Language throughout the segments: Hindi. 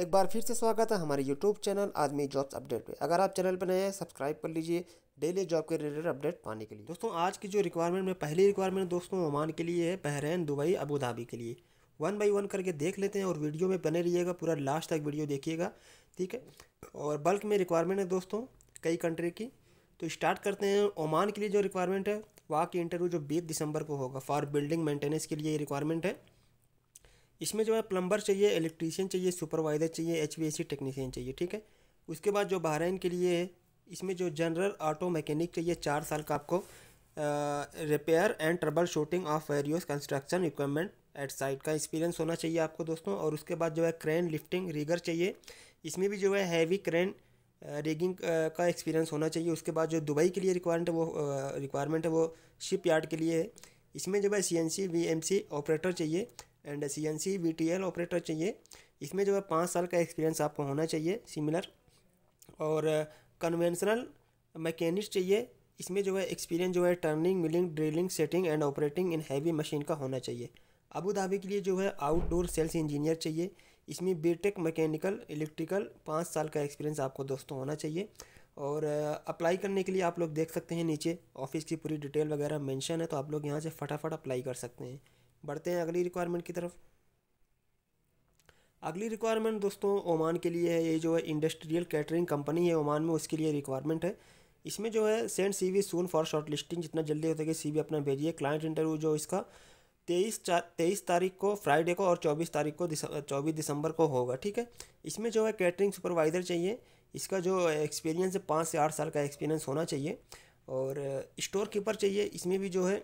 एक बार फिर से स्वागत है हमारे यूट्यूब चैनल आदमी जॉब्स अपडेट पे अगर आप चैनल पर नए हैं सब्सक्राइब कर लीजिए डेली जॉब के रिलेटेड अपडेट पाने के लिए दोस्तों आज की जो रिक्वायरमेंट में पहली रिक्वायरमेंट दोस्तों ओमान के लिए है बहरेन दुबई अबू धाबी के लिए वन बाई वन करके देख लेते हैं और वीडियो में बने रहिएगा पूरा लास्ट तक वीडियो देखिएगा ठीक है और बल्क में रिक्वायरमेंट है दोस्तों कई कंट्री की तो स्टार्ट करते हैं ओमान के लिए जो रिक्वायरमेंट है वहाँ की इंटरव्यू जो बीस दिसंबर को होगा फॉर बिल्डिंग मेंटेनेंस के लिए रिक्वायरमेंट है इसमें जो है प्लम्बर चाहिए इलेक्ट्रीशियन चाहिए सुपरवाइज़र चाहिए एच टेक्नीशियन चाहिए ठीक है उसके बाद जो बहराइन के लिए है इसमें जो जनरल ऑटो मैकेनिक चाहिए चार साल का आपको repair and trouble shooting of various construction requirement at site का एक्सपीरियंस होना चाहिए आपको दोस्तों और उसके बाद जो है क्रेन लिफ्टिंग रीगर चाहिए इसमें भी जो है हैवी क्रेन रेगिंग का एक्सपीरियंस होना चाहिए उसके बाद जो दुबई के लिए रिक्वायरमेंट है वो रिक्वायरमेंट है वो शिप यार्ड के लिए है इसमें जो है C N C V M C operator चाहिए and C N C B T L operator चाहिए इसमें जो है पाँच साल का एक्सपीरियंस आपको होना चाहिए सिमिलर और कन्वेंशनल मैकेनिक चाहिए इसमें जो है एक्सपीरियंस जो है turning milling drilling setting and operating in heavy machine का होना चाहिए अबू धाबी के लिए जो है आउटडोर सेल्स इंजीनियर चाहिए इसमें बीटेक मैकेनिकल इलेक्ट्रिकल पाँच साल का एक्सपीरियंस आपको दोस्तों होना चाहिए और अप्लाई करने के लिए आप लोग देख सकते हैं नीचे ऑफिस की पूरी डिटेल वगैरह मेंशन है तो आप लोग यहाँ से फटाफट अप्लाई कर सकते हैं बढ़ते हैं अगली रिक्वायरमेंट की तरफ अगली रिक्वायरमेंट दोस्तों ओमान के लिए है ये जो है इंडस्ट्रियल कैटरिंग कंपनी है ओमान में उसके लिए रिक्वायरमेंट है इसमें जो है send C V soon for short listing जितना जल्दी हो सके सी वी अपना भेजिए क्लाइंट इंटरव्यू जो इसका तेईस चार तेईस तारीख को फ्राइडे को और चौबीस तारीख को चौबीस दिसंबर को होगा ठीक है इसमें जो है कैटरिंग सुपरवाइज़र चाहिए इसका जो एक्सपीरियंस है पाँच से आठ साल का एक्सपीरियंस होना चाहिए और स्टोर कीपर चाहिए इसमें भी जो है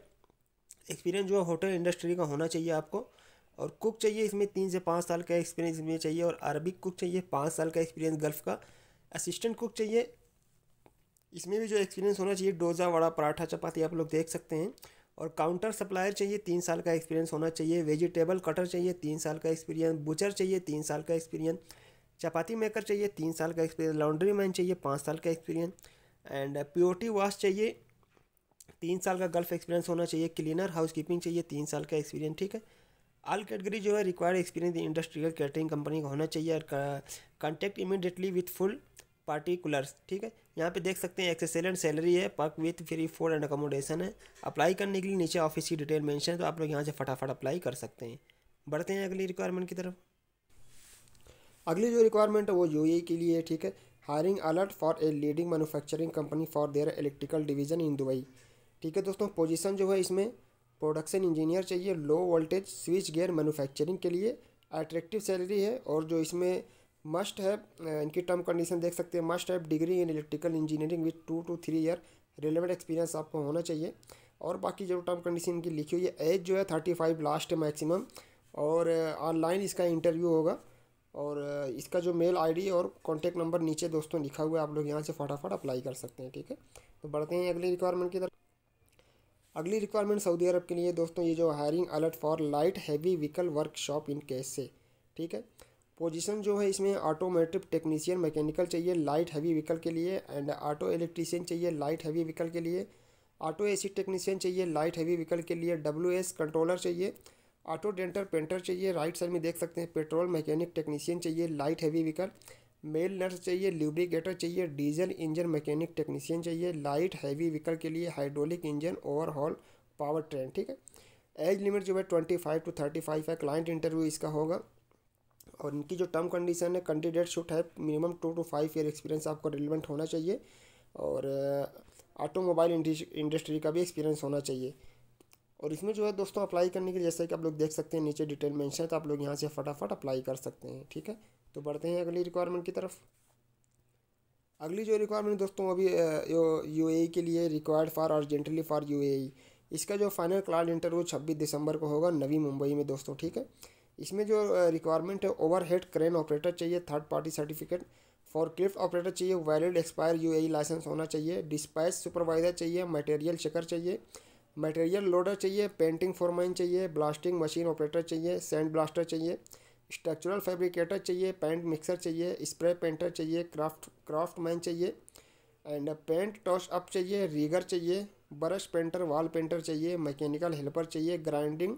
एक्सपीरियंस जो है होटल इंडस्ट्री का होना चाहिए आपको और कुक चाहिए इसमें तीन से पाँच साल का एक्सपीरियंस इसमें चाहिए और अरबिक कुक चाहिए पाँच साल का एक्सपीरियंस गल्फ़ का असिस्टेंट कुक चाहिए इसमें भी जो एक्सपीरियंस होना चाहिए डोज़ा वड़ा पराठा चपाती आप लोग देख सकते हैं और काउंटर सप्लायर चाहिए तीन साल का एक्सपीरियंस होना चाहिए वेजिटेबल कटर चाहिए तीन साल का एक्सपीरियंस बुचर चाहिए तीन साल का एक्सपीरियंस चपाती मेकर चाहिए तीन साल का एक्सपीरियंस लॉन्ड्री मैन चाहिए पाँच साल का एक्सपीरियंस एंड प्योरिटी वाश चाहिए तीन साल का गल्फ एक्सपीरियंस होना चाहिए क्लीनर हाउस कीपिंग चाहिए तीन साल का एक्सपीरियंस ठीक है आल कैटेगरी जो है required experience industrial catering company का होना चाहिए और contact immediately with full particulars ठीक है यहाँ पे देख सकते हैं एक्सेलेंट सैलरी है perk with free food and accommodation है अप्लाई करने के लिए नीचे ऑफिस की डिटेल मेंशन है तो आप लोग यहाँ से फटाफट अप्लाई कर सकते हैं बढ़ते हैं अगली रिक्वायरमेंट की तरफ अगली जो रिक्वायरमेंट है वो यू e के लिए ठीक है hiring alert for a leading manufacturing company for their electrical division in Dubai ठीक है दोस्तों पोजीशन जो है इसमें प्रोडक्शन इंजीनियर चाहिए low voltage switch gear manufacturing के लिए अट्रैक्टिव सैलरी है और जो इसमें मस्ट है इनकी टर्म कंडीशन देख सकते हैं मस्ट है degree in electrical engineering with two to three year relevant experience आपको होना चाहिए और बाकी जो टर्म कंडीशन इनकी लिखी हुई है एज जो है थर्टी फाइव लास्ट है मैक्सिमम और ऑनलाइन इसका इंटरव्यू होगा और इसका जो मेल आईडी और कॉन्टैक्ट नंबर नीचे दोस्तों लिखा हुआ है आप लोग यहाँ से फटाफट अप्लाई कर सकते हैं ठीक है तो बढ़ते हैं अगली रिक्वायरमेंट की तरफ अगली रिक्वायरमेंट सऊदी अरब के लिए दोस्तों ये जो hiring alert for light heavy vehicle workshop in case से ठीक है पोजीशन जो है इसमें ऑटोमेटिव टेक्नीशियन मैकेनिकल चाहिए लाइट हैवी व्हीकल के लिए एंड ऑटो इलेक्ट्रीशियन चाहिए लाइट हैवी व्हीकल के लिए ऑटो एसी टेक्नीशियन चाहिए लाइट हैवी व्हीकल के लिए डब्ल्यू एस कंट्रोलर चाहिए ऑटो डेंटर पेंटर चाहिए राइट साइड में देख सकते हैं पेट्रोल मैकेनिक टेक्नीशियन चाहिए light heavy vehicle male nurse चाहिए ल्यूब्रिकेटर चाहिए डीजल इंजन मैकेनिक टेक्नीशियन चाहिए लाइट हैवी व्हीकल के लिए hydraulic engine overhaul power train ठीक है एज लिमिट जो है twenty five to thirty five है क्लाइंट इंटरव्यू इसका होगा और इनकी जो टर्म कंडीशन है कैंडिडेट शुड है minimum two to five year experience आपको रिलेवेंट होना चाहिए और ऑटोमोबाइल uh, इंडस्ट्री का भी एक्सपीरियंस होना चाहिए और इसमें जो है दोस्तों अप्लाई करने के लिए जैसे कि आप लोग देख सकते हैं नीचे डिटेल मेंशन है तो आप लोग यहाँ से फटाफट अप्लाई कर सकते हैं ठीक है तो बढ़ते हैं अगली रिक्वायरमेंट की तरफ अगली जो रिक्वायरमेंट दोस्तों अभी यू ए e के लिए required for urgently for U इसका जो फाइनल क्लास इंटरव्यू छब्बीस दिसंबर को होगा नवी मुंबई में दोस्तों ठीक है इसमें जो रिक्वायरमेंट है ओवरहेड क्रेन ऑपरेटर चाहिए third party certificate forklift operator चाहिए वैलिड एक्सपायर यू लाइसेंस होना चाहिए डिस्पैच सुपरवाइजर चाहिए मटेरियल चेकर चाहिए मटेरियल लोडर चाहिए पेंटिंग फोरमैन चाहिए ब्लास्टिंग मशीन ऑपरेटर चाहिए सैंड ब्लास्टर चाहिए स्ट्रक्चरल फैब्रिकेटर चाहिए पेंट मिक्सर चाहिए स्प्रे पेंटर चाहिए क्राफ्ट क्राफ्ट मैन चाहिए एंड पेंट टॉस अप चाहिए रीगर चाहिए ब्रश पेंटर वॉल पेंटर चाहिए मैकेनिकल हेल्पर चाहिए ग्राइंडिंग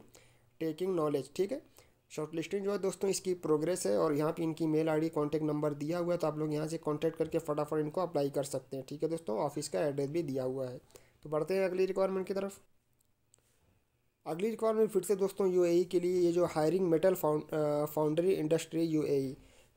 टेकिंग नॉलेज ठीक है शॉर्ट लिस्टिंग जो है दोस्तों इसकी प्रोग्रेस है और यहाँ पे इनकी मेल आईडी कांटेक्ट नंबर दिया हुआ है तो आप लोग यहाँ से कांटेक्ट करके फटाफट इनको अप्लाई कर सकते हैं ठीक है दोस्तों ऑफिस का एड्रेस भी दिया हुआ है तो बढ़ते हैं अगली रिक्वायरमेंट की तरफ अगली रिक्वायरमेंट फिर से दोस्तों यूएई e के लिए ये जो hiring metal foundry industry UAE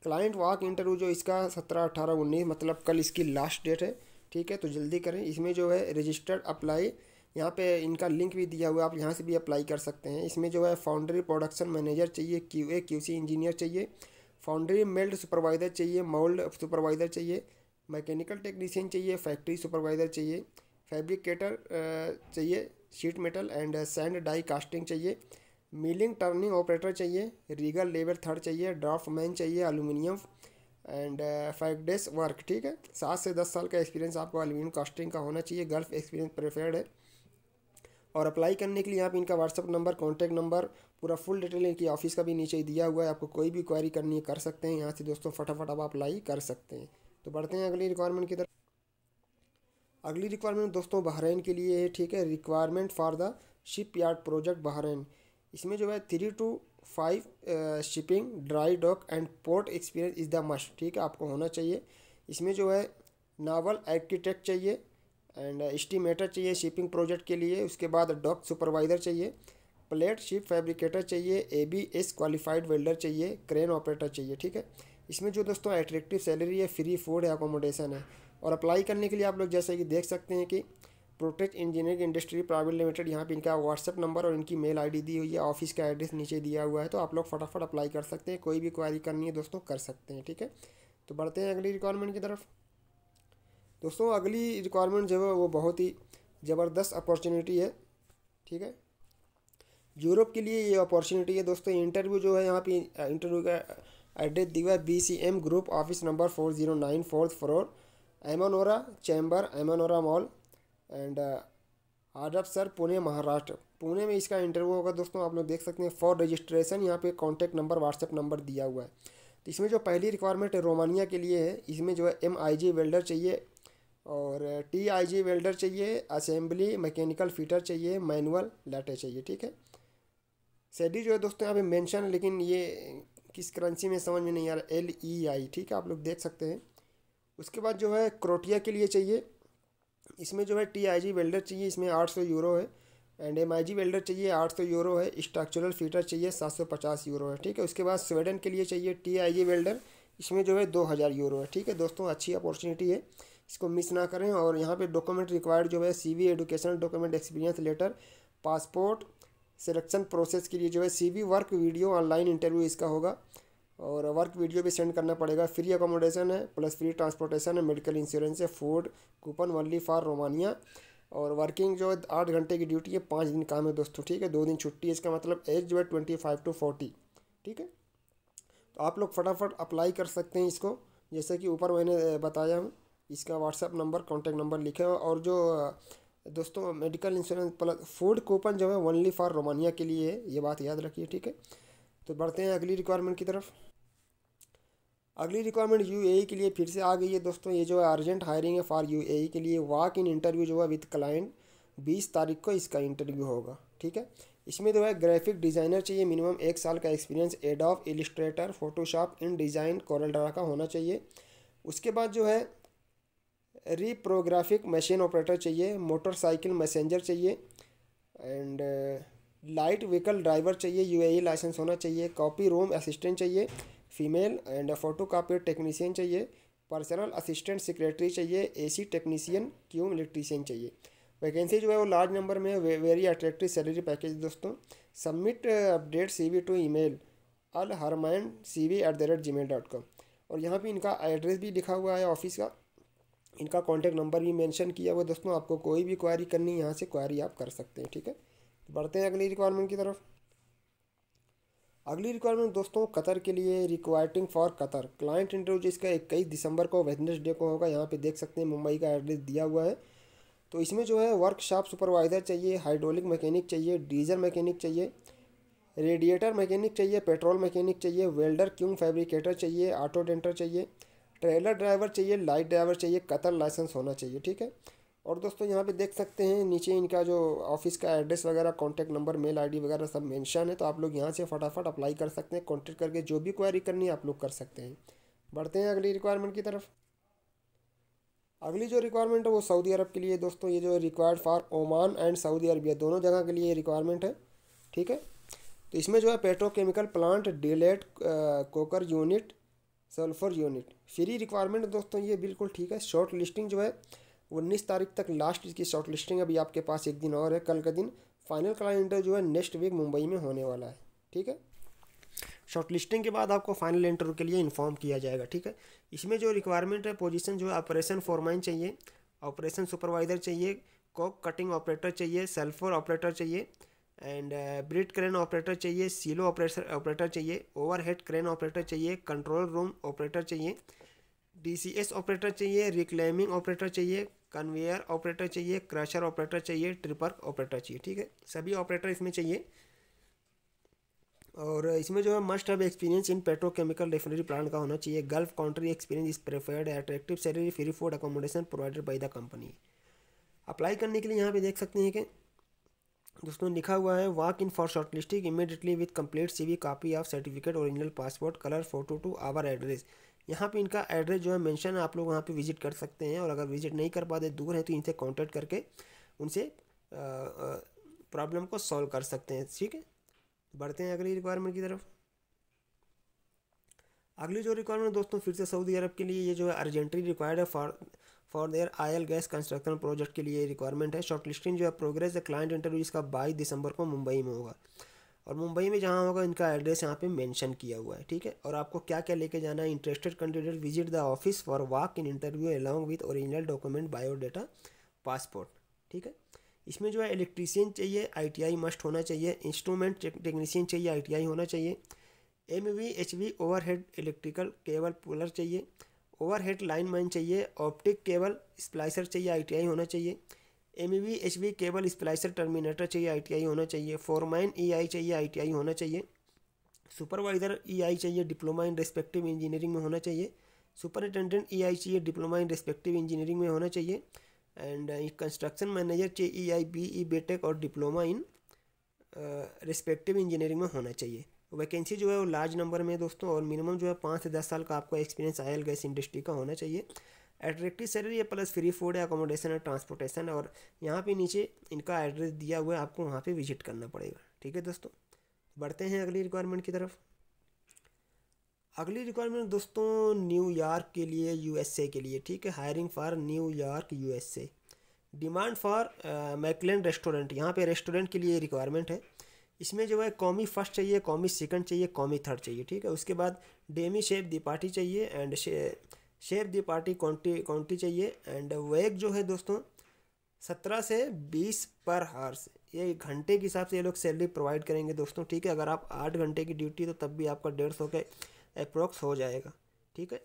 client walk interview जो इसका सत्रह अठारह उन्नीस मतलब कल इसकी लास्ट डेट है ठीक है तो जल्दी करें इसमें जो है रजिस्टर्ड अप्लाई यहाँ पे इनका लिंक भी दिया हुआ आप यहाँ से भी अप्लाई कर सकते हैं इसमें जो है फाउंड्री प्रोडक्शन मैनेजर चाहिए Q A Q C engineer चाहिए फाउंड्री मेल्ड सुपरवाइज़र चाहिए मोल्ड सुपरवाइज़र चाहिए मैकेनिकल टेक्नीशियन चाहिए फैक्ट्री सुपरवाइज़र चाहिए फैब्रिकेटर चाहिए sheet metal and sand die casting चाहिए मिलिंग टर्निंग ऑपरेटर चाहिए रीगल लेबर थर्ड चाहिए ड्राफ्ट मैन चाहिए aluminium and five days work ठीक है सात से दस साल का एक्सपीरियंस आपको अलूमिनियम कास्टिंग का होना चाहिए गल्फ एक्सपीरियंस प्रेफर्ड है और अप्लाई करने के लिए आप इनका व्हाट्सअप नंबर कॉन्टैक्ट नंबर पूरा फुल डिटेल इनकी ऑफिस का भी नीचे दिया हुआ है आपको कोई भी क्वारी करनी है कर सकते हैं यहाँ से दोस्तों फटाफट आप अप्लाई कर सकते हैं तो बढ़ते हैं अगली रिक्वायरमेंट की तरफ अगली रिक्वायरमेंट दोस्तों बहरीन के लिए है ठीक है requirement for the ship yard project Bahrain इसमें जो है three to five shipping dry dock and port experience is the must ठीक है आपको होना चाहिए इसमें जो है नावल आर्किटेक्ट चाहिए एंड एस्टिमेटर चाहिए शिपिंग प्रोजेक्ट के लिए उसके बाद डॉक सुपरवाइज़र चाहिए प्लेट शिप फैब्रिकेटर चाहिए A B S qualified welder चाहिए क्रेन ऑपरेटर चाहिए ठीक है इसमें जो दोस्तों एट्रेक्टिव सैलरी है फ्री फूड है अकोमोडेशन है और अप्लाई करने के लिए आप लोग जैसे कि देख सकते हैं कि protect engineering industry private limited यहाँ पे इनका व्हाट्सअप नंबर और इनकी मेल आईडी दी हुई है ऑफिस का एड्रेस नीचे दिया हुआ है तो आप लोग फटाफट अप्लाई कर सकते हैं कोई भी क्वारी करनी है दोस्तों कर सकते हैं ठीक है तो बढ़ते हैं अगली रिक्वायरमेंट की तरफ दोस्तों अगली रिक्वायरमेंट जो है वो बहुत ही ज़बरदस्त अपॉर्चुनिटी है ठीक है यूरोप के लिए ये अपॉर्चुनिटी है दोस्तों इंटरव्यू जो है यहाँ पे इंटरव्यू का एड्रेस दिया हुआ है B C M group office number four zero nine fourth floor Amanora chamber Amanora mall and Hadapsar Pune Maharashtra Pune में इसका इंटरव्यू होगा दोस्तों आप लोग देख सकते हैं फॉर रजिस्ट्रेशन यहाँ पे कॉन्टैक्ट नंबर व्हाट्सएप नंबर दिया हुआ है तो इसमें जो पहली रिक्वायरमेंट है रोमानिया के लिए है इसमें जो है एम आई जी वेल्डर चाहिए और टी आई जी वेल्डर चाहिए असेंबली मैकेनिकल फीटर चाहिए मैनुअल लाटे चाहिए ठीक है सैडी जो है दोस्तों यहाँ पे मेंशन लेकिन ये किस करेंसी में समझ में नहीं आ रहा एल ई आई ठीक है आप लोग देख सकते हैं उसके बाद जो है क्रोटिया के लिए चाहिए इसमें जो है टी आई जी वेल्डर चाहिए इसमें आठ सौ यूरो है and M I G welder चाहिए आठ सौ यूरो है स्ट्रक्चरल फीटर चाहिए सात सौ पचास यूरो है ठीक है उसके बाद स्वीडन के लिए चाहिए टी आई जी वेल्डर इसमें जो है दो हज़ार यूरो है ठीक है दोस्तों अच्छी अपॉर्चुनिटी है इसको मिस ना करें और यहाँ पर डॉक्यूमेंट रिक्वायर्ड जो है B educational document experience letter passport selection process के लिए जो है B work video online interview इसका होगा और वर्क वीडियो भी सेंड करना पड़ेगा फ्री अकोमोडेशन है प्लस फ्री ट्रांसपोर्टेशन है मेडिकल इंश्योरेंस है food coupon only for Romania और वर्किंग जो है आठ घंटे की ड्यूटी है पाँच दिन काम है दोस्तों ठीक है दो दिन छुट्टी है इसका मतलब एज जो है ट्वेंटी फाइव टू फोर्टी ठीक है तो आप लोग फटाफट अप्लाई कर सकते हैं इसको जैसे कि ऊपर मैंने बताया हूँ इसका व्हाट्सअप नंबर कॉन्टैक्ट नंबर लिखे और जो दोस्तों medical insurance plus food coupon जो है ओनली फॉर रोमानिया के लिए है ये बात याद रखिए ठीक है तो बढ़ते हैं अगली रिक्वायरमेंट की तरफ अगली रिक्वायरमेंट यू e के लिए फिर से आ गई है दोस्तों ये जो है अर्जेंट हायरिंग है फॉर यू e के लिए वॉक इन इंटरव्यू जो है विथ क्लाइंट बीस तारीख को इसका इंटरव्यू होगा ठीक है इसमें जो है ग्राफिक डिज़ाइनर चाहिए मिनिमम एक साल का experience Adobe Illustrator Photoshop InDesign CorelDRAW draw का होना चाहिए उसके बाद जो है रीप्रोग्राफिक मशीन ऑपरेटर चाहिए मोटरसाइकिल मैसेंजर चाहिए एंड लाइट व्हीकल ड्राइवर चाहिए यूएई लाइसेंस e होना चाहिए कॉपी रूम असिस्टेंट चाहिए female and photo copy technician चाहिए पर्सनल असिस्टेंट सेक्रेटरी चाहिए एसी टेक्नीसियन क्यूम इलेक्ट्रीशियन चाहिए वैकेंसी जो है वो लार्ज नंबर में वे, वेरी अट्रैक्टिव सैलरी पैकेज दोस्तों submit update C V to e mail Al Harman C V at the rate G mail dot com और यहाँ पर इनका एड्रेस भी लिखा हुआ है ऑफिस का इनका कॉन्टैक्ट नंबर भी मैंशन किया हुआ दोस्तों आपको कोई भी क्वारी करनी यहाँ से क्वारी आप कर सकते हैं ठीक है बढ़ते हैं अगली रिक्वायरमेंट की तरफ अगली रिक्वायरमेंट दोस्तों कतर के लिए recruiting for Qatar client interview जिसका इक्कीस दिसंबर को वेडनेसडे को होगा यहाँ पे देख सकते हैं मुंबई का एड्रेस दिया हुआ है तो इसमें जो है वर्कशॉप सुपरवाइज़र चाहिए हाइड्रोलिक मैकेनिक चाहिए डीजल मैकेनिक चाहिए रेडिएटर मैकेनिक चाहिए पेट्रोल मैकेनिक चाहिए वेल्डर क्यूंग फैब्रिकेटर चाहिए ऑटो डेंटर चाहिए ट्रेलर ड्राइवर चाहिए लाइट ड्राइवर चाहिए कतर लाइसेंस होना चाहिए ठीक है और दोस्तों यहाँ पे देख सकते हैं नीचे इनका जो ऑफिस का एड्रेस वगैरह कॉन्टैक्ट नंबर मेल आईडी वगैरह सब मेंशन है तो आप लोग यहाँ से फटाफट अप्लाई कर सकते हैं कॉन्टैक्ट करके जो भी क्वारी करनी है आप लोग कर सकते हैं बढ़ते हैं अगली रिक्वायरमेंट की तरफ अगली जो रिक्वायरमेंट है वो सऊदी अरब के लिए दोस्तों ये जो required for Oman and Saudi Arabia दोनों जगह के लिए रिक्वायरमेंट है ठीक है तो इसमें जो है petrochemical plant delayed coker unit sulphur unit free requirement दोस्तों ये बिल्कुल ठीक है शॉर्ट लिस्टिंग जो है उन्नीस तारीख तक लास्ट इसकी शॉर्ट लिस्टिंग अभी आपके पास एक दिन और है कल का दिन फाइनल क्लाइंट इंटरव्यू जो है नेक्स्ट वीक मुंबई में होने वाला है ठीक है शॉर्ट लिस्टिंग के बाद आपको फाइनल इंटरव्यू के लिए इन्फॉर्म किया जाएगा ठीक है इसमें जो रिक्वायरमेंट है पोजीशन जो है ऑपरेशन फॉरमाइन चाहिए ऑपरेशन सुपरवाइज़र चाहिए कॉक कटिंग ऑपरेटर चाहिए सेल्फर ऑपरेटर चाहिए एंड ब्रिड क्रेन ऑपरेटर चाहिए सीलो ऑपरेटर ऑपरेटर चाहिए ओवरहेड क्रेन ऑपरेटर चाहिए कंट्रोल रूम ऑपरेटर चाहिए डी ऑपरेटर चाहिए रिक्लेमिंग ऑपरेटर चाहिए कन्वेयर ऑपरेटर चाहिए क्रशर ऑपरेटर चाहिए ट्रिपर ऑपरेटर चाहिए ठीक है सभी ऑपरेटर इसमें चाहिए और इसमें जो है must have experience in petrochemical refinery plant का होना चाहिए Gulf country experience is preferred attractive salary free food accommodation provided by the company apply करने के लिए यहाँ पे देख सकते हैं कि दोस्तों लिखा हुआ है walk in for short listing immediately with complete C V copy of certificate original passport colour photo to our address यहाँ पे इनका एड्रेस जो है मेंशन है आप लोग वहाँ पे विजिट कर सकते हैं और अगर विजिट नहीं कर पाते दूर हैं तो इनसे कांटेक्ट करके उनसे प्रॉब्लम को सॉल्व कर सकते हैं ठीक है बढ़ते हैं अगली रिक्वायरमेंट की तरफ अगली जो रिक्वायरमेंट दोस्तों फिर से सऊदी अरब के लिए ये जो है अर्जेंटली रिक्वायर्ड है for for their oil gas construction project के लिए रिक्वायरमेंट है शॉर्ट लिस्टिंग जो है प्रोग्रेस द क्लाइंट इंटरव्यू इसका बाईस दिसंबर को मुंबई में होगा और मुंबई में जहाँ होगा इनका एड्रेस यहाँ पे मेंशन किया हुआ है ठीक है और आपको क्या क्या लेके जाना है interested candidate visit the office for walk in interview along with original document biodata passport ठीक है इसमें जो है इलेक्ट्रीशियन चाहिए आईटीआई मस्ट होना चाहिए इंस्ट्रूमेंट टेक्नीशियन चाहिए आईटीआई होना चाहिए M V H V overhead electrical cable puller चाहिए ओवरहेड लाइन मैन चाहिए ऑप्टिक केबल स्प्लाइसर चाहिए आईटीआई होना चाहिए M V H V cable splicer terminator चाहिए आई होना चाहिए फॉरमैन ई आई चाहिए आई होना चाहिए सुपरवाइज़र ई आई चाहिए डिप्लोमा इन रेस्पेक्टिव इंजीनियरिंग में होना चाहिए सुपरिटेंडेंट ई आई चाहिए डिप्लोमा इन रेस्पेक्टिव इंजीनियरिंग में होना चाहिए एंड कंस्ट्रक्शन मैनेजर चाहिए ई आई बी ई और डिप्लोमा इन रेस्पेक्टिव इंजीनियरिंग में होना चाहिए वैकेंसी जो है वो लार्ज नंबर में दोस्तों और मिनिमम जो है पाँच से दस साल का आपका एक्सपीरियंस आयल गैस इंडस्ट्री का होना चाहिए एट्रेक्टिव सैलरी है प्लस फ्री फूड है अकोमोडेशन है ट्रांसपोर्टेशन और यहाँ पे नीचे इनका एड्रेस दिया हुआ है आपको वहाँ पे विजिट करना पड़ेगा ठीक है दोस्तों बढ़ते हैं अगली रिक्वायरमेंट की तरफ अगली रिक्वायरमेंट दोस्तों न्यूयॉर्क के लिए यूएसए के लिए ठीक है hiring for New York USA demand for McLane restaurant यहाँ पे रेस्टोरेंट के लिए रिक्वायरमेंट है इसमें जो है कॉमी फर्स्ट चाहिए कॉमी सेकंड चाहिए कॉमी थर्ड चाहिए ठीक है उसके बाद डेमी शेफ दिपाठी चाहिए एंड शे, शेप दी पार्टी क्वान्टी क्वान्टी चाहिए एंड वेग जो है दोस्तों सत्रह से बीस पर हार्स ये घंटे के हिसाब से ये लोग सैलरी प्रोवाइड करेंगे दोस्तों ठीक है अगर आप आठ घंटे की ड्यूटी तो तब भी आपका डेढ़ सौ के अप्रोक्स हो जाएगा ठीक है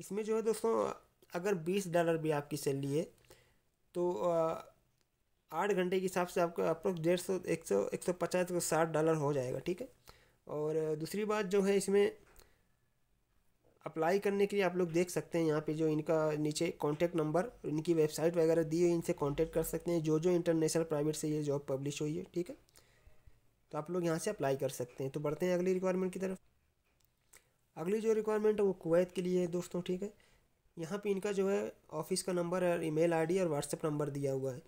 इसमें जो है दोस्तों अगर बीस डॉलर भी आपकी सैलरी है तो आठ घंटे के हिसाब से आपका अप्रोक्स डेढ़ सौ एक सौ एक सौ पचास साठ डॉलर हो जाएगा ठीक है और दूसरी बात जो है इसमें अप्लाई करने के लिए आप लोग देख सकते हैं यहाँ पे जो इनका नीचे कॉन्टैक्ट नंबर इनकी वेबसाइट वगैरह दी हुई इनसे कॉन्टैक्ट कर सकते हैं जो जो इंटरनेशनल प्राइवेट से ये जॉब पब्लिश हुई है ठीक है तो आप लोग यहाँ से अप्लाई कर सकते हैं तो बढ़ते हैं अगली रिक्वायरमेंट की तरफ अगली जो रिक्वायरमेंट है वो कुवैत के लिए है दोस्तों ठीक है यहाँ पे इनका जो है ऑफिस का नंबर और ईमेल आईडी और व्हाट्सएप नंबर दिया हुआ है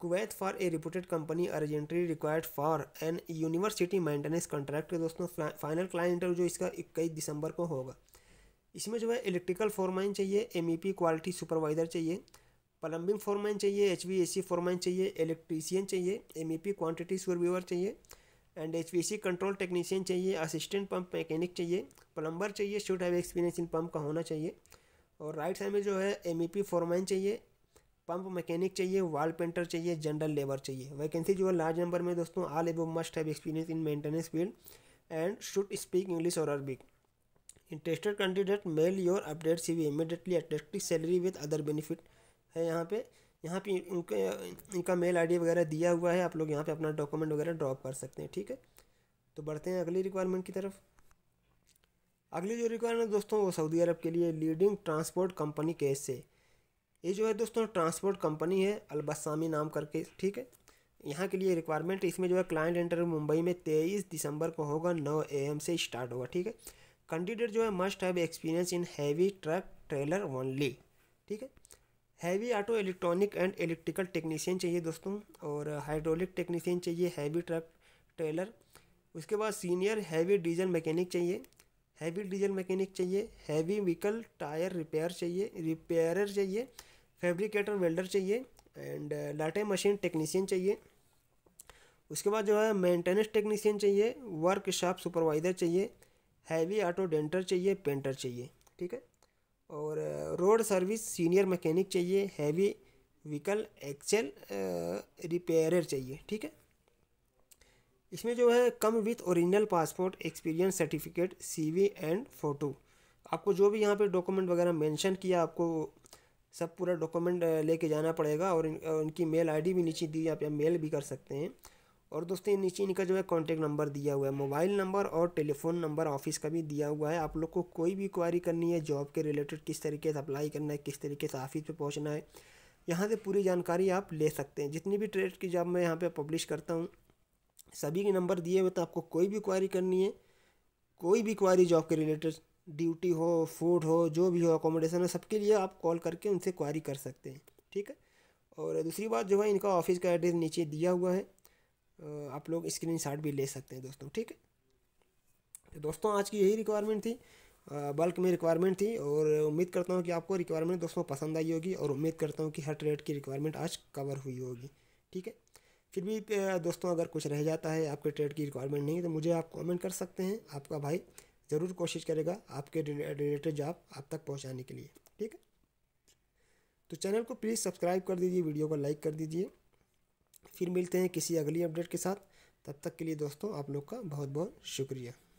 Kuwait for a reported company urgently required for an university maintenance contract दोस्तों फाइनल क्लाइंट इंटरव्यू जो इसका इक्कीस दिसंबर को होगा इसमें जो है इलेक्ट्रिकल फोरमैन चाहिए एम क्वालिटी सुपरवाइज़र चाहिए प्लम्बिंग फोरमैन चाहिए एच वी ए सी चाहिए इलेक्ट्रीसियन चाहिए M E P quantity surveyor चाहिए and H V C control technician चाहिए असिस्टेंट पंप मैकेनिक चाहिए प्लम्बर चाहिए should have experience in pump का होना चाहिए और राइट साइड में जो है एम ई पी फोरमैन चाहिए पंप मैकेनिक चाहिए वाल पेंटर चाहिए जनरल लेबर चाहिए वैकेंसी जो है लार्ज नंबर में दोस्तों all above must have experience in maintenance field and should speak English और Arabic interested candidate mail your update C V immediately attractive salary with other benefit है यहाँ पे यहाँ पे उनके इनका मेल आईडी वगैरह दिया हुआ है आप लोग यहाँ पे अपना डॉक्यूमेंट वगैरह ड्रॉप कर सकते हैं ठीक है तो बढ़ते हैं अगली रिक्वायरमेंट की तरफ अगली जो रिक्वायरमेंट दोस्तों वो सऊदी अरब के लिए लीडिंग ट्रांसपोर्ट कंपनी के से ये जो है दोस्तों ट्रांसपोर्ट कंपनी है अलबसामी नाम करके ठीक है यहाँ के लिए रिक्वायरमेंट इसमें जो है क्लाइंट इंटरव्यू मुंबई में तेईस दिसंबर को होगा नौ ए से स्टार्ट होगा ठीक है कैंडिडेट जो है must have experience in heavy truck trailer only ठीक है heavy auto electronic and electrical technician चाहिए दोस्तों और हाइड्रोलिक टेक्नीशियन चाहिए हैवी ट्रक ट्रेलर उसके बाद सीनियर हैवी डीजल मैकेनिक चाहिए हैवी डीजल मैकेनिक चाहिए हैवी व्हीकल टायर रिपेयर चाहिए रिपेयरर चाहिए फैब्रिकेटर वेल्डर चाहिए एंड लाटे मशीन टेक्नीशियन चाहिए उसके बाद जो है मेंटेनेंस टेक्नीशियन चाहिए वर्कशॉप सुपरवाइज़र चाहिए हैवी ऑटो डेंटर चाहिए पेंटर चाहिए ठीक है और रोड सर्विस सीनियर मैकेनिक चाहिए हैवी व्हीकल एक्सेल रिपेयरर चाहिए ठीक है इसमें जो है come with original passport experience certificate CV and photo आपको जो भी यहाँ पे डॉक्यूमेंट वगैरह मेंशन किया आपको सब पूरा डॉक्यूमेंट लेके जाना पड़ेगा और उनकी मेल आईडी भी नीचे दी आप मेल भी कर सकते हैं और दोस्तों नीचे इनका जो है कॉन्टैक्ट नंबर दिया हुआ है मोबाइल नंबर और टेलीफोन नंबर ऑफिस का भी दिया हुआ है आप लोग को कोई भी क्वारी करनी है जॉब के रिलेटेड किस तरीके से अप्लाई करना है किस तरीके से ऑफिस पर पहुँचना है यहाँ से पूरी जानकारी आप ले सकते हैं जितनी भी ट्रेड की जॉब मैं यहाँ पर पब्लिश करता हूँ सभी के नंबर दिए हुए तो आपको कोई भी क्वारी करनी है कोई भी क्वारी जॉब के रिलेटेड ड्यूटी हो फूड हो जो भी हो अकोमोडेशन हो सबके लिए आप कॉल करके उनसे क्वारी कर सकते हैं ठीक है और दूसरी बात जो है इनका ऑफिस का एड्रेस नीचे दिया हुआ है आप लोग स्क्रीन भी ले सकते हैं दोस्तों ठीक है तो दोस्तों आज की यही रिक्वायरमेंट थी बल्क में रिक्वायरमेंट थी और उम्मीद करता हूँ कि आपको रिक्वायरमेंट दोस्तों पसंद आई होगी और उम्मीद करता हूँ कि हर ट्रेड की रिक्वायरमेंट आज कवर हुई होगी ठीक है फिर भी दोस्तों अगर कुछ रह जाता है आपके ट्रेड की रिक्वायरमेंट नहीं तो मुझे आप कॉमेंट कर सकते हैं आपका भाई ज़रूर कोशिश करेगा आपके रिलेटेड जॉब आप तक पहुँचाने के लिए ठीक है तो चैनल को प्लीज़ सब्सक्राइब कर दीजिए वीडियो को लाइक कर दीजिए फिर मिलते हैं किसी अगली अपडेट के साथ तब तक के लिए दोस्तों आप लोग का बहुत बहुत शुक्रिया